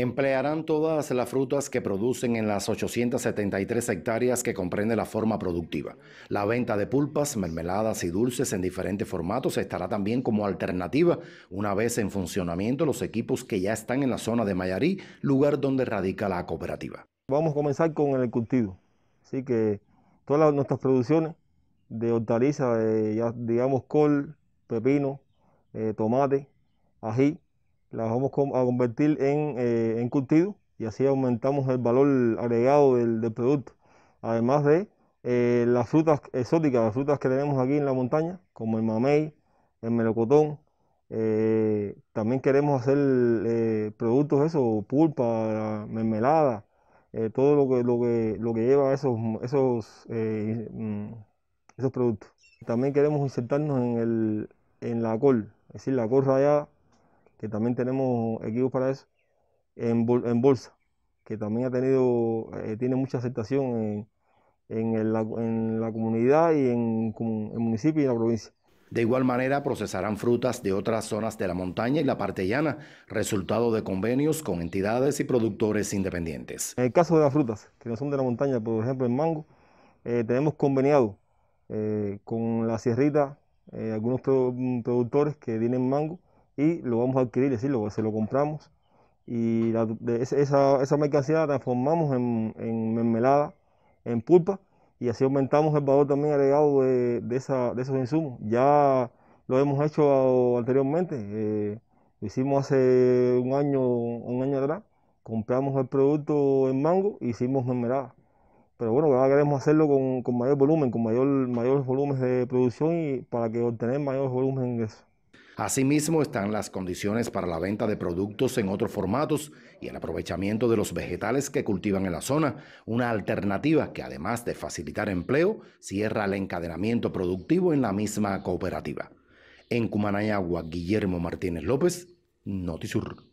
emplearán todas las frutas que producen en las 873 hectáreas que comprende la forma productiva. La venta de pulpas, mermeladas y dulces en diferentes formatos estará también como alternativa una vez en funcionamiento los equipos que ya están en la zona de Mayarí, lugar donde radica la cooperativa. Vamos a comenzar con el cultivo, así que todas nuestras producciones de hortalizas, eh, digamos col, pepino, eh, tomate, ají, las vamos a convertir en, eh, cultivo y así aumentamos el valor agregado del, producto. Además de eh, las frutas exóticas, las frutas que tenemos aquí en la montaña, como el mamey, el melocotón. Eh, también queremos hacer productos, eso, pulpa, mermelada, todo lo que, lo lo lleva esos, esos, mm, esos productos. También queremos insertarnos en, el, en la col, es decir, la col rayada que también tenemos equipos para eso, en, bolsa, que también ha tenido, eh, tiene mucha aceptación en, la comunidad y en el municipio y en la provincia. De igual manera, procesarán frutas de otras zonas de la montaña y la parte llana, resultado de convenios con entidades y productores independientes. En el caso de las frutas, que no son de la montaña, por ejemplo el mango, eh, tenemos conveniado eh, con la sierrita algunos productores que tienen mango y lo vamos a adquirir, es decir, se lo compramos y esa, esa, mercancía la transformamos en, mermelada, en pulpa y así aumentamos el valor también agregado de, esos insumos. Ya lo hemos hecho anteriormente, eh, lo hicimos hace un año, un año atrás, compramos el producto en mango e hicimos mermelada pero bueno, ahora queremos hacerlo con, mayor volumen, con mayor, mayores volúmenes de producción y para obtener mayor volumen de ingresos. Asimismo están las condiciones para la venta de productos en otros formatos y el aprovechamiento de los vegetales que cultivan en la zona, una alternativa que además de facilitar empleo, cierra el encadenamiento productivo en la misma cooperativa. En Cumanayagua, Guillermo Martínez López, Notisur.